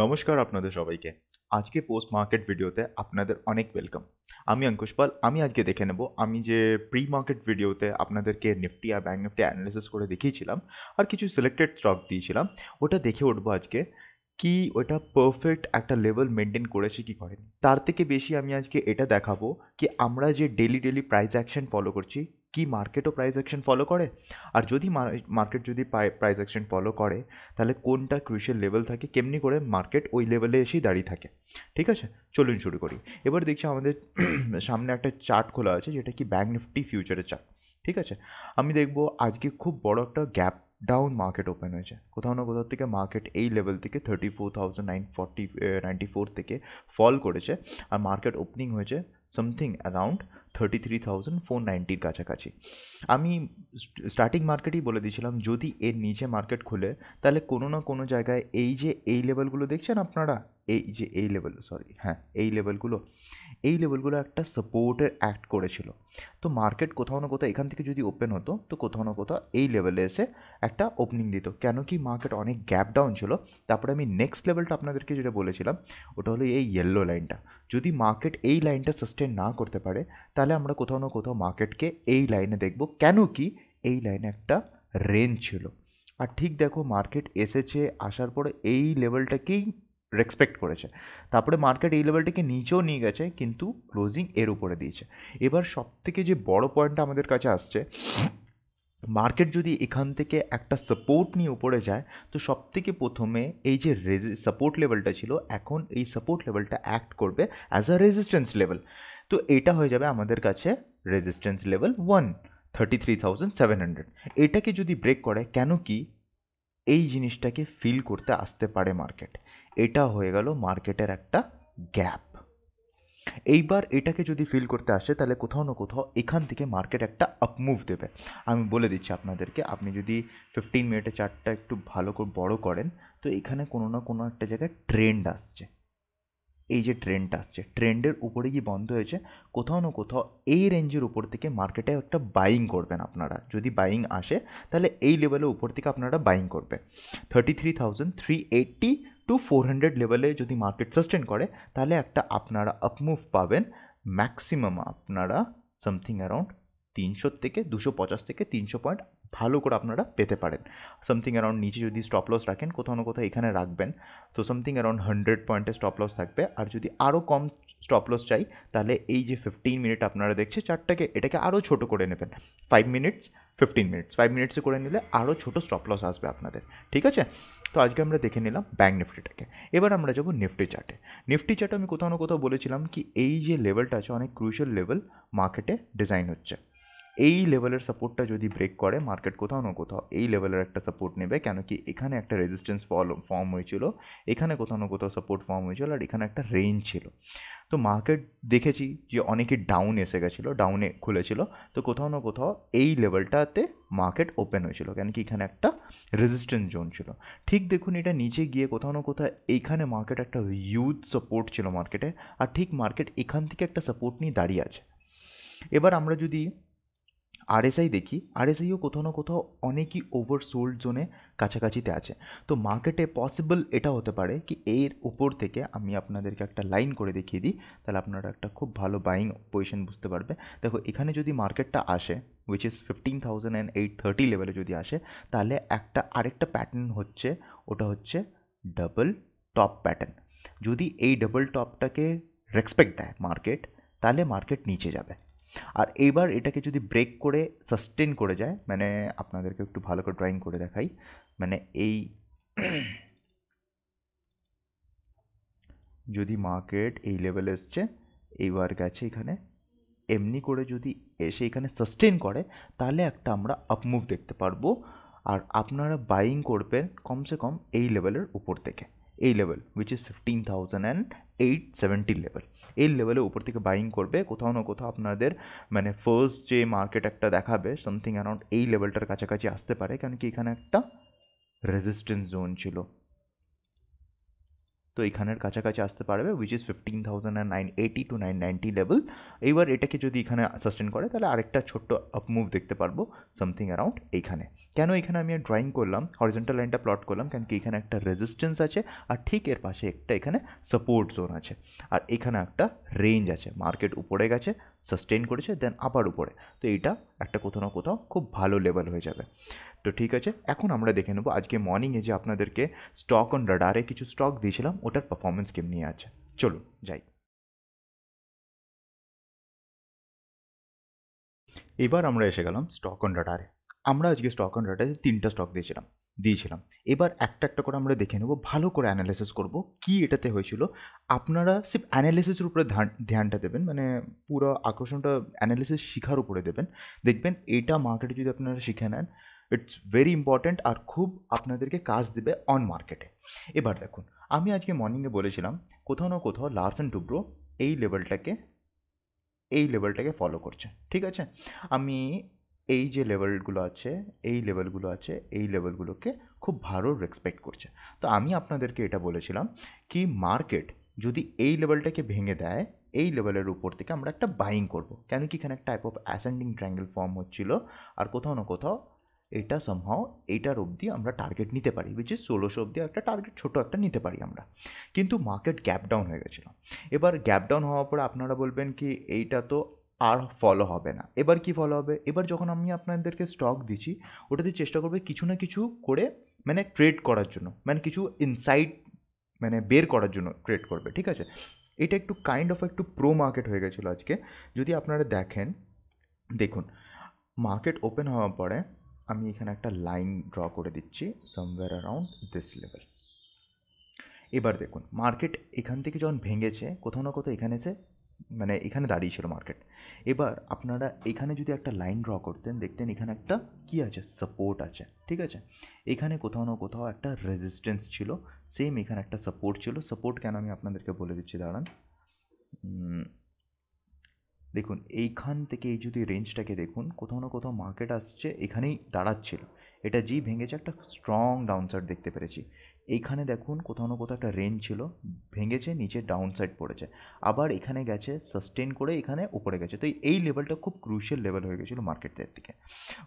নমস্কার আপনাদের সবাইকে আজকে পোস্ট মার্কেট ভিডিওতে আপনাদের অনেক ওয়েলকাম আমি অঙ্কুশ পাল আমি আজকে দেখে নেব আমি যে প্রি মার্কেট ভিডিওতে আপনাদেরকে নিফটি আর ব্যাঙ্ক নিফটি অ্যানালিসিস করে দেখিয়েছিলাম আর কিছু সিলেক্টেড স্টক দিয়েছিলাম ওটা দেখে উঠবো আজকে কি ওটা পারফেক্ট একটা লেভেল মেনটেন করেছে কি করেনি তার থেকে বেশি আমি আজকে এটা দেখাবো কি আমরা যে daily daily price action follow করছি কি মার্কেটও প্রাইস অ্যাকশন ফলো করে আর যদি মার্কেট যদি প্রাইস অ্যাকশন ফলো করে তাহলে কোনটা ক্রুশিয়াল লেভেল থাকে কেমনি করে মার্কেট ওই লেভেলে এসেই দাঁড়িয়ে থাকে ঠিক আছে চলুন শুরু করি এবার দেখছি আমাদের সামনে একটা চার্ট খোলা আছে যেটা কি ব্যাঙ্ক নিফটি ফিউচারের চার্ট ঠিক আছে আমি দেখব আজকে খুব বড় একটা গ্যাপ ডাউন মার্কেট ওপেন হয়েছে কোথাও না কোথাও থেকে মার্কেট এই লেভেল থেকে thirty four thousand nine forty ninety four থেকে ফল করেছে আর মার্কেট ওপেনিং হয়েছে something around thirty three thousand four নাইনটির কাছাকাছি আমি স্টার্টিং মার্কেটই বলে দিয়েছিলাম যদি এর নিচে মার্কেট খুলে তাহলে কোনো না কোনো জায়গায় এই যে এই লেভেলগুলো দেখছেন আপনারা এই যে এই লেভেল সরি হ্যাঁ এই লেভেলগুলো এই লেভেলগুলো একটা সাপোর্টের অ্যাক্ট করেছিল তো মার্কেট কোথাও না কোথাও এখান থেকে যদি ওপেন হতো তো কোথাও না কোথাও এই লেভেলে এসে একটা ওপেনিং দিত কেন কি মার্কেট অনেক গ্যাপ ডাউন ছিল তারপরে আমি নেক্সট লেভেলটা আপনাদেরকে যেটা বলেছিলাম ওটা হলো এই ইয়েলো লাইনটা যদি মার্কেট এই লাইনটা সাস্টেন না করতে পারে তা তাহলে আমরা কোথাও না কোথাও মার্কেটকে এই লাইনে দেখব কেন কি এই লাইনে একটা রেঞ্জ ছিল আর ঠিক দেখো মার্কেট এসেছে আসার পরে এই লেভেলটাকেই রেসপেক্ট করেছে তারপরে মার্কেট এই লেভেলটাকে নিচেও নিয়ে গেছে কিন্তু ক্লোজিং এর উপরে দিয়েছে এবার সবথেকে যে বড় পয়েন্টটা আমাদের কাছে আসছে মার্কেট যদি এখান থেকে একটা সাপোর্ট নিয়ে উপরে যায় তো সবথেকে প্রথমে এই যে রেজি সাপোর্ট লেভেলটা ছিল এখন এই সাপোর্ট লেভেলটা অ্যাক্ট করবে অ্যাজ আ রেজিস্ট্যান্স লেভেল তো এটা হয়ে যাবে আমাদের কাছে resistance level one thirty three thousand seven hundred এটাকে যদি ব্রেক করে কেন কি এই জিনিসটাকে ফিল করতে আসতে পারে মার্কেট এটা হয়ে গেল মার্কেটের একটা গ্যাপ এইবার এটাকে যদি ফিল করতে আসে তাহলে কোথাও না কোথাও এখান থেকে মার্কেট একটা আপমুভ দেবে আমি বলে দিচ্ছি আপনাদেরকে আপনি যদি ফিফটিন মিনিটে চারটা একটু ভালো করে বড় করেন তো এখানে কোনো না কোনো একটা জায়গায় ট্রেন্ড আসছে এই যে ট্রেন্ডটা আসছে ট্রেন্ডের উপরে গিয়ে বন্ধ হয়েছে কোথাও না কোথাও এই রেঞ্জের উপর থেকে মার্কেটে একটা বাইং করবেন আপনারা যদি বাইং আসে তাহলে এই লেভেলের উপর থেকে আপনারা বাইং করবে thirty three thousand three eighty two four hundred লেভেলে যদি মার্কেট সাস্টেন করে তাহলে একটা আপনারা আপমুভ পাবেন ম্যাক্সিমাম আপনারা সামথিং অ্যারাউন্ড তিনশো থেকে দুশো পঁচাশ থেকে তিনশো পয়েন্ট ভালো করে আপনারা পেতে পারেন সামথিং অ্যারাউন্ড নিচে যদি স্টপ লস রাখেন কোথাও না কোথাও এখানে রাখবেন তো সামথিং অ্যারাউন্ড হান্ড্রেড পয়েন্টে স্টপ লস থাকবে আর যদি আরও কম স্টপ লস চাই তাহলে এই যে ফিফটিন মিনিট আপনারা দেখছে চারটাকে এটাকে আরও ছোট করে নেবেন five minutes fifteen minutes five মিনিটসে করে নিলে আরও ছোটো স্টপ লস আসবে আপনাদের ঠিক আছে তো আজকে আমরা দেখে নিলাম ব্যাঙ্ক নিফটিটাকে এবার আমরা যাবো নিফটি চার্টে নিফটি চার্টে আমি কোথাও না কোথাও বলেছিলাম কি এই যে লেভেলটা আছে অনেক ক্রুশিয়াল লেভেল মার্কেটে ডিজাইন হচ্ছে এই লেভেলের সাপোর্টটা যদি ব্রেক করে মার্কেট কোথাও না কোথাও এই লেভেলের একটা সাপোর্ট নেবে কেন কি এখানে একটা রেজিস্ট্যান্স ফর্ম হয়েছিল এখানে কোথাও না কোথাও সাপোর্ট ফর্ম হয়েছিল আর এখানে একটা রেঞ্জ ছিল তো মার্কেট দেখেছি যে অনেকে ডাউন এসে গেছিলো ডাউনে খুলেছিল তো কোথাও না কোথাও এই লেভেলটাতে মার্কেট ওপেন হয়েছিল কেন কি এখানে একটা রেজিস্ট্যান্স জোন ছিল ঠিক দেখুন এটা নিচে গিয়ে কোথাও না কোথাও এইখানে মার্কেট একটা হিউজ সাপোর্ট ছিল মার্কেটে আর ঠিক মার্কেট এখান থেকে একটা সাপোর্ট নিয়ে দাঁড়িয়ে আছে এবার আমরা যদি আরএসআই দেখি আরএসআইও কোথাও না কোথাও অনেকই ওভারসোল্ড জোনে কাছাকাছিতে আছে তো মার্কেটে পসিবল এটা হতে পারে কি এর উপর থেকে আমি আপনাদেরকে একটা লাইন করে দেখিয়ে দিই তাহলে আপনারা একটা খুব ভালো বাইং পজিশন বুঝতে পারবে দেখো এখানে যদি মার্কেটটা আসে which is fifteen thousand and eight thirty লেভেলে যদি আসে তাহলে একটা আরেকটা প্যাটার্ন হচ্ছে ওটা হচ্ছে ডাবল টপ প্যাটার্ন যদি এই ডাবল টপটাকে রেসপেক্ট দেয় মার্কেট তাহলে মার্কেট নিচে যাবে আর এইবার এটাকে যদি ব্রেক করে সাস্টেন করে যায় মানে আপনাদেরকে একটু ভালো করে ড্রয়িং করে দেখাই মানে এই যদি মার্কেট এই লেভেলে এসছে এইবার গেছে এখানে এমনি করে যদি এসে এখানে সাস্টেন করে তাহলে একটা আমরা আপমুভ দেখতে পারবো আর আপনারা বাইং করবেন কমসে কম এই লেভেলের উপর থেকে ए level which is fifteen thousand and eight seventy level ए लेवेले ऊपर थे बाइंग करें कौन ना कौ अपन मैं फार्स्ट जो मार्केट एक देखा सामथिंग अराउंड लेवलटार काछाची आसते परे कारण ये एक रेजिस्टेंस जोन छो तो यान काछाची आसते पर is fifteen thousand and nine eighty two nine ninety level यार ये जो इन्हें सस्टेन करोट अपमूव देखते पर सामथिंग अराउंड ये কেন এখানে আমি ড্রয়িং করলাম হরিজেন্টাল লাইনটা প্লট করলাম কারণ কি এখানে একটা রেজিস্ট্যান্স আছে আর ঠিক এর পাশে একটা এখানে সাপোর্ট জোন আছে আর এখানে একটা রেঞ্জ আছে মার্কেট উপরে গেছে সাস্টেন করেছে দেন আবার উপরে তো এইটা একটা কোথাও না কোথাও খুব ভালো লেভেল হয়ে যাবে তো ঠিক আছে এখন আমরা দেখে নেবো আজকে মর্নিংয়ে যে আপনাদেরকে স্টক অন রাডারে কিছু স্টক দিয়েছিলাম ওটার পারফরমেন্স নিয়ে আছে চলুন যাই এবার আমরা এসে গেলাম স্টক অন রাডারে আমরা আজকে স্টক অন রাটাইজ তিনটা স্টক দিয়েছিলাম দিয়েছিলাম এবার একটা একটা করে আমরা দেখে নেবো ভালো করে অ্যানালাইসিস করব কি এটাতে হয়েছিল আপনারা সির্ফ অ্যানালিসিসের উপরে ধ্যানটা দেবেন মানে পুরো আকর্ষণটা অ্যানালিসিস শিখার উপরে দেবেন দেখবেন এটা মার্কেটে যদি আপনারা শিখে নেন ইটস ভেরি ইম্পর্ট্যান্ট আর খুব আপনাদেরকে কাজ দেবে অন মার্কেটে এবার দেখুন আমি আজকে মর্নিংয়ে বলেছিলাম কোথাও না কোথাও লার্স অ্যান্ড টুব্রো এই লেভেলটাকে এই লেভেলটাকে ফলো করছে ঠিক আছে আমি এই যে লেভেলগুলো আছে এই লেভেলগুলো আছে এই লেভেলগুলোকে খুব ভালো রেসপেক্ট করছে তো আমি আপনাদেরকে এটা বলেছিলাম কি মার্কেট যদি এই লেভেলটাকে ভেঙে দেয় এই লেভেলের উপর থেকে আমরা একটা বাইং করব কেন কি এখানে একটা type of ascending triangle form হচ্ছিল আর কোথাও না কোথাও এটা সম্ভব এইটার অবধি আমরা টার্গেট নিতে পারি উইচ ষোলোশো অবধি একটা টার্গেট ছোটো একটা নিতে পারি আমরা কিন্তু মার্কেট গ্যাপ ডাউন হয়ে গেছিলো এবার গ্যাপ ডাউন হওয়ার পরে আপনারা বলবেন কি এইটা তো আর ফলো হবে না এবার কি ফলো হবে এবার যখন আমি আপনাদেরকে স্টক দিচ্ছি ওটাতে চেষ্টা করবে কিছু না কিছু করে মানে ট্রেড করার জন্য মানে কিছু ইনসাইট মানে বের করার জন্য ট্রেড করবে ঠিক আছে এটা একটু কাইন্ড অফ একটু প্রো মার্কেট হয়ে গেছিলো আজকে যদি আপনারা দেখেন দেখুন মার্কেট ওপেন হওয়ার পরে আমি এখানে একটা লাইন ড্র করে দিচ্ছি সামওয়্যার অ্যারাউন্ড দিস লেভেল এবার দেখুন মার্কেট এখান থেকে যখন ভেঙেছে কোথাও না কোথাও এখানে এসে মানে এখানে দাঁড়িয়ে ছিল মার্কেট এবার আপনারা এখানে যদি একটা লাইন ড্র করতেন দেখতেন এখানে একটা কি আছে সাপোর্ট আছে ঠিক আছে এখানে কোথাও না কোথাও একটা রেজিস্ট্যান্স ছিল সেম এখানে একটা সাপোর্ট ছিল সাপোর্ট কেন আমি আপনাদেরকে বলে দিচ্ছি দাঁড়ান দেখুন এইখান থেকে এই যদি রেঞ্জটাকে দেখুন কোথাও না কোথাও মার্কেট আসছে এখানেই দাঁড়াচ্ছিল এটা যেই ভেঙেছে একটা স্ট্রং ডাউনসাইড দেখতে পেরেছি এইখানে দেখুন কোথাও না কোথাও একটা রেঞ্জ ছিল ভেঙেছে নিচে ডাউন সাইড পড়েছে আবার এখানে গেছে সাস্টেন করে এখানে উপরে গেছে তো এই লেভেলটা খুব ক্রুশিয়াল লেভেল হয়ে গেছিলো মার্কেটের দিকে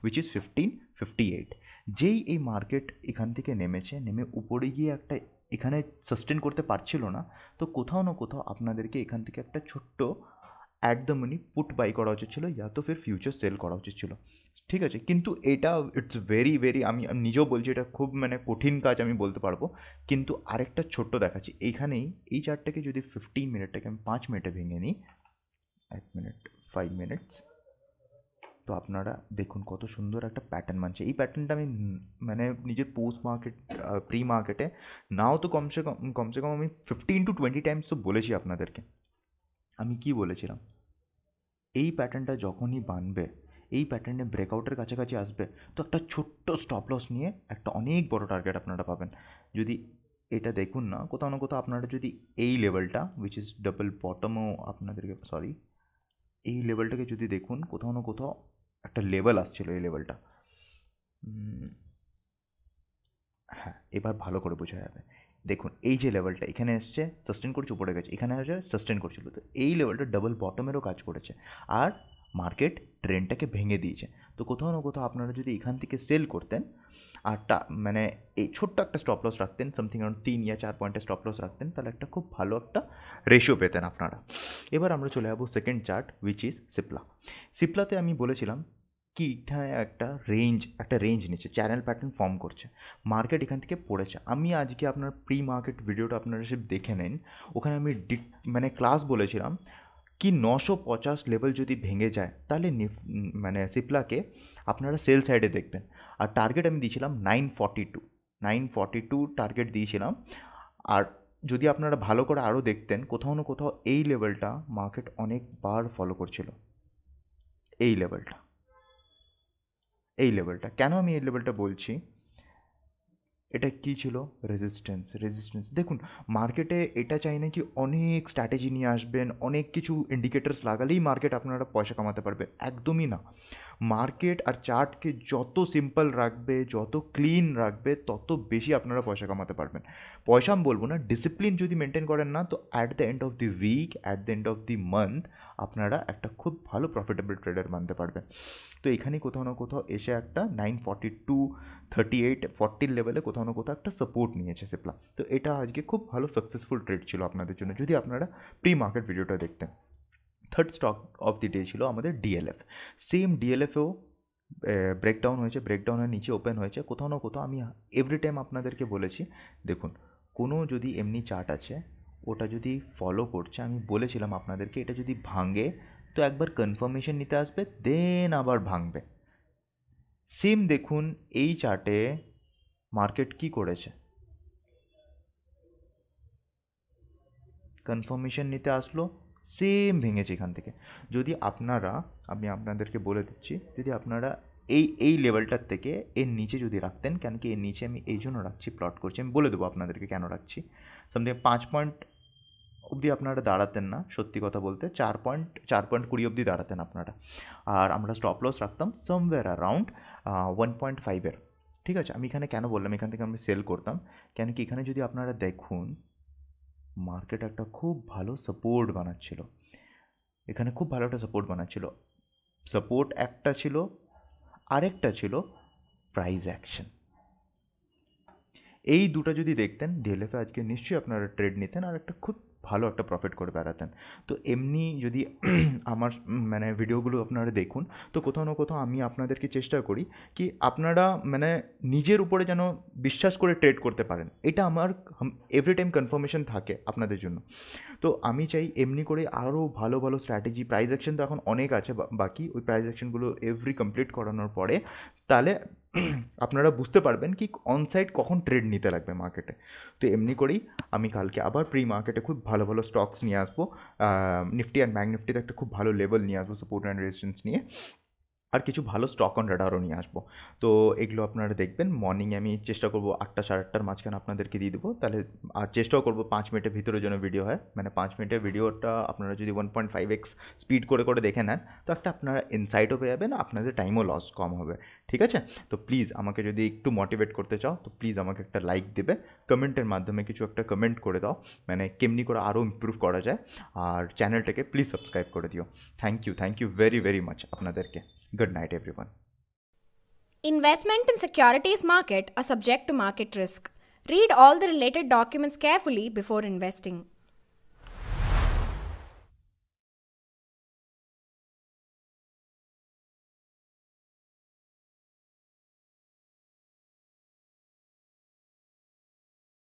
which is fifteen fifty eight যেই এই মার্কেট এখান থেকে নেমেছে নেমে উপরে গিয়ে একটা এখানে সাস্টেন করতে পারছিল না তো কোথাও না কোথাও আপনাদেরকে এখান থেকে একটা ছোট্ট at the money put buy করা উচিত ছিল ইয়া তো ফির ফিউচার সেল করা উচিত ছিল ঠিক আছে কিন্তু এটা ইটস ভেরি ভেরি আমি নিজেও বলছি এটা খুব মানে কঠিন কাজ আমি বলতে পারবো কিন্তু আরেকটা ছোট্ট দেখাচ্ছি এইখানেই এই চারটাকে যদি ফিফটিন মিনিটটাকে আমি পাঁচ মিনিটে ভেঙে নিই এক মিনিট ফাইভ মিনিটস তো আপনারা দেখুন কত সুন্দর একটা প্যাটার্ন মানছে এই প্যাটার্নটা আমি মানে নিজের পোস্ট মার্কেট প্রি মার্কেটে নাও তো কমসে কম কমসে কম আমি ফিফটিন টু টোয়েন্টি টাইমস তো বলেছি আপনাদেরকে আমি কি বলেছিলাম এই প্যাটার্নটা যখনই বানবে এই প্যাটার্নে ব্রেকআউটের কাছাকাছি আসবে তো একটা ছোট্ট স্টপ লস নিয়ে একটা অনেক বড় টার্গেট আপনারা পাবেন যদি এটা দেখুন না কোথাও না কোথাও আপনারা যদি এই লেভেলটা উইচ ইজ ডাবল বটমও আপনাদেরকে সরি এই লেভেলটাকে যদি দেখুন কোথাও না কোথাও একটা লেভেল আসছিল এই লেভেলটা হ্যাঁ এবার ভালো করে বোঝা যাবে দেখুন এই যে লেভেলটা এখানে এসছে সাস্টেন করছে উপরে গেছে এখানে আসছে সাস্টেন করছিল তো এই লেভেলটা ডাবল বটমেরও কাজ করেছে আর মার্কেট ট্রেনটাকে ভেঙে দিয়েছে তো কোথাও না কোথাও আপনারা যদি এখান থেকে সেল করতেন আর টা মানে এই ছোট্ট একটা স্টপ লস রাখতেন সামথিং অ্যারাউন্ড তিন ইয়া চার পয়েন্টের স্টপ লস রাখতেন তাহলে একটা খুব ভালো একটা রেশিও পেতেন আপনারা এবার আমরা চলে যাবো second chart which is Cipla সিপলাতে আমি বলেছিলাম কি এখানে একটা রেঞ্জ একটা রেঞ্জ নিচ্ছে চ্যানেল প্যাটার্ন ফর্ম করছে মার্কেট এখান থেকে পড়েছে আমি আজকে আপনার প্রি মার্কেট ভিডিওটা আপনারা সে দেখে নেন ওখানে আমি মানে ক্লাস বলেছিলাম কি নশো পঁচাশ লেভেল যদি ভেঙে যায় তাহলে মানে সিপলাকে আপনারা সেল সাইডে দেখবেন আর টার্গেট আমি দিয়েছিলাম nine forty two nine forty two target দিয়েছিলাম আর যদি আপনারা ভালো করে আরও দেখতেন কোথাও না কোথাও এই লেভেলটা মার্কেট অনেকবার ফলো করছিল এই লেভেলটা এই লেভেলটা কেন আমি এই লেভেলটা বলছি এটা কি ছিল রেজিস্ট্যান্স রেজিস্ট্যান্স দেখুন মার্কেটে এটা চাই না কি অনেক স্ট্র্যাটেজি নিয়ে আসবেন অনেক কিছু ইন্ডিকেটার্স লাগালেই মার্কেট আপনারা পয়সা কামাতে পারবে একদমই না মার্কেট আর চার্টকে যততো সিম্পল রাখবেন যত ক্লিন রাখবেন তত বেশি আপনারা পয়সা কামাতে পারবেন পয়সা আমি বলবো না ডিসিপ্লিন যদি মেইনটেইন করেন না তো at the end of the week at the end of the month আপনারা একটা খুব ভালো প্রফিটেবল ট্রেডার বানতে পারবেন তো এখানে কোথাও না কোথাও এশিয়া একটা 942 38 40 লেভেলে কোথাও না কোথাও একটা সাপোর্ট নিয়েছে সেপ্লা তো এটা আজকে খুব ভালো सक्सेसफुल ট্রেড ছিল আপনাদের জন্য যদি আপনারা প্রি মার্কেট ভিডিওটা देखते third stock of the day ছিল আমাদের ডিএলএফ সেম ডিএলএফেও ব্রেকডাউন হয়েছে ব্রেকডাউনের নিচে ওপেন হয়েছে কোথাও না কোথাও আমি এভরি টাইম আপনাদেরকে বলেছি দেখুন কোনো যদি এমনি চার্ট আছে ওটা যদি ফলো করছে আমি বলেছিলাম আপনাদেরকে এটা যদি ভাঙে তো একবার কনফার্মেশন নিতে আসবে দেন আবার ভাঙবে সেম দেখুন এই চার্টে মার্কেট কি করেছে কনফার্মেশন নিতে আসলো সেম ভেঙেছে এখান থেকে যদি আপনারা আমি আপনাদেরকে বলে দিচ্ছি যদি আপনারা এই এই লেভেলটার থেকে এর নিচে যদি রাখতেন কেন কি এর নিচে আমি এই জন্য রাখছি প্লট করছি আমি বলে দেবো আপনাদেরকে কেন রাখছি সামথিং পাঁচ পয়েন্ট অবধি আপনারা দাঁড়াতেন না সত্যি কথা বলতে চার পয়েন্ট চার পয়েন্ট কুড়ি অবধি দাঁড়াতেন আপনারা আর আমরা স্টপ লস রাখতাম সামওয়্যার অ্যারাউন্ড ওয়ান পয়েন্ট ফাইভের ঠিক আছে আমি এখানে কেন বললাম এখান থেকে আমি সেল করতাম কেন কি এখানে যদি আপনারা দেখুন মার্কেট একটা খুব ভালো সাপোর্ট বানাচ্ছিল এখানে খুব ভালো একটা সাপোর্ট বানাচ্ছিল সাপোর্ট একটা ছিল আরেকটা ছিল প্রাইস অ্যাকশন এই দুটো যদি দেখতেন ডিএলএফে আজকে নিশ্চয়ই আপনারা ট্রেড নিতেন আর একটা খুব ভালো একটা প্রফিট করে বেড়াতেন তো এমনি যদি আমার মানে ভিডিওগুলো আপনারা দেখুন তো কোথাও না কোথাও আমি আপনাদেরকে চেষ্টা করি কি আপনারা মানে নিজের উপরে যেন বিশ্বাস করে ট্রেড করতে পারেন এটা আমার এভরি টাইম কনফার্মেশন থাকে আপনাদের জন্য তো আমি চাই এমনি করে আরও ভালো ভালো স্ট্র্যাটেজি প্রাইজ অ্যাকশন তো এখন অনেক আছে বাকি ওই প্রাইজ অ্যাকশনগুলো এভরি কমপ্লিট করানোর পরে তাহলে আপনারা বুঝতে পারবেন কি অনসাইট কখন ট্রেড নিতে লাগবে মার্কেটে তো এমনি করেই আমি কালকে আবার প্রি মার্কেটে খুব ভালো ভালো স্টকস নিয়ে আসবো নিফটি অ্যান্ড ব্যাঙ্ক নিফটিতে একটা খুব ভালো লেভেল নিয়ে আসবো সাপোর্ট অ্যান্ড রেজিস্ট্যান্স নিয়ে আর কিছু ভালো স্টক অন রেডারও নিয়ে আসবো তো এগুলো আপনারা দেখবেন মর্নিংয়ে আমি চেষ্টা করবো আটটা সাড়ে আটটার মাঝখানে আপনাদেরকে দিয়ে দেবো তাহলে আর চেষ্টাও করবো পাঁচ মিনিটের ভিতরে যেন ভিডিও হয় মানে পাঁচ মিনিটের ভিডিওটা আপনারা যদি one point five x speed করে করে দেখে নেন তো একটা আপনারা ইনসাইটও পেয়ে যাবেন আপনাদের টাইমও লস কম হবে ठीक है तो प्लीज আমাকে যদি একটু মোটিভেট করতে চাও তো प्लीज আমাকে একটা লাইক দিবে কমেন্টের মাধ্যমে কিছু একটা কমেন্ট করে দাও মানে কিমনি করে আরো ইমপ্রুভ করা যায় আর চ্যানেলটাকে प्लीज সাবস্ক্রাইব করে দিও thank you thank you very very much আপনাদেরকে good night everyone investment in securities market are subject to market risk read all the related documents carefully before investing